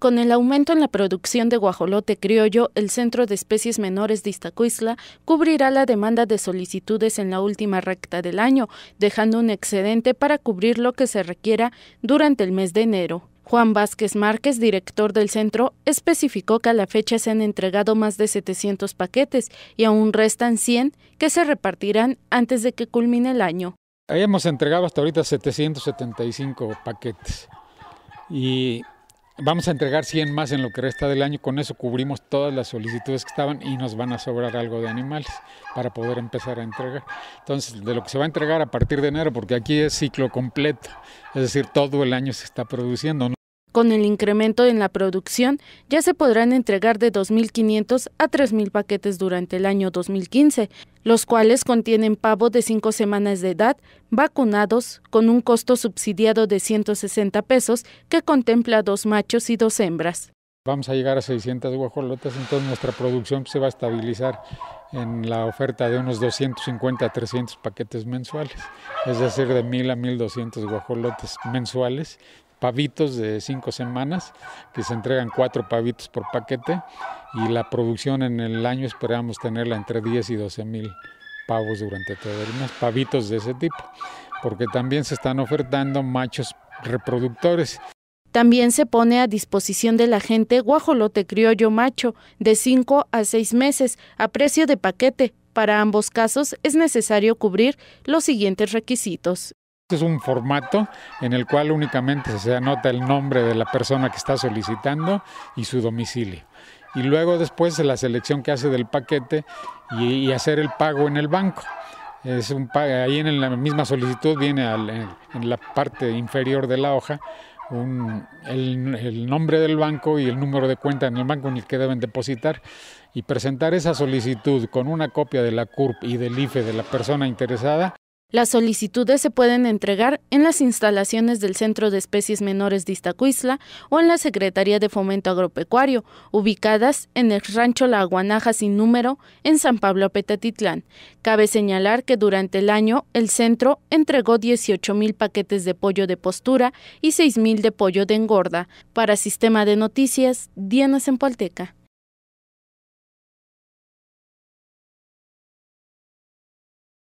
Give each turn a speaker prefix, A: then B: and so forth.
A: Con el aumento en la producción de guajolote criollo, el Centro de Especies Menores de Iztacuistla cubrirá la demanda de solicitudes en la última recta del año, dejando un excedente para cubrir lo que se requiera durante el mes de enero. Juan Vázquez Márquez, director del centro, especificó que a la fecha se han entregado más de 700 paquetes y aún restan 100 que se repartirán antes de que culmine el año.
B: Hemos entregado hasta ahorita 775 paquetes y Vamos a entregar 100 más en lo que resta del año, con eso cubrimos todas las solicitudes que estaban y nos van a sobrar algo de animales para poder empezar a entregar. Entonces, de lo que se va a entregar a partir de enero, porque aquí es ciclo completo, es decir, todo el año se está produciendo.
A: Con el incremento en la producción, ya se podrán entregar de 2.500 a 3.000 paquetes durante el año 2015, los cuales contienen pavos de cinco semanas de edad, vacunados, con un costo subsidiado de 160 pesos que contempla dos machos y dos hembras.
B: Vamos a llegar a 600 guajolotas, entonces nuestra producción se va a estabilizar en la oferta de unos 250 a 300 paquetes mensuales, es decir, de 1.000 a 1.200 guajolotes mensuales pavitos de cinco semanas, que se entregan cuatro pavitos por paquete, y la producción en el año esperamos tenerla entre 10 y 12 mil pavos durante todo el mes, pavitos de ese tipo, porque también se están ofertando machos reproductores.
A: También se pone a disposición de la gente guajolote criollo macho de 5 a seis meses a precio de paquete. Para ambos casos es necesario cubrir los siguientes requisitos.
B: Este es un formato en el cual únicamente se anota el nombre de la persona que está solicitando y su domicilio. Y luego después la selección que hace del paquete y, hacer el pago en el banco. Es un, ahí en la misma solicitud viene en la parte inferior de la hoja el, el, nombre del banco y el número de cuenta en el banco en el que deben depositar y presentar esa solicitud con una copia de la CURP y del IFE de la persona interesada
A: las solicitudes se pueden entregar en las instalaciones del Centro de Especies Menores de Iztacuizla o en la Secretaría de Fomento Agropecuario, ubicadas en el Rancho La Aguanaja sin número en San Pablo Petatitlán. Cabe señalar que durante el año el centro entregó 18.000 mil paquetes de pollo de postura y 6.000 mil de pollo de engorda. Para Sistema de Noticias, Diana Polteca.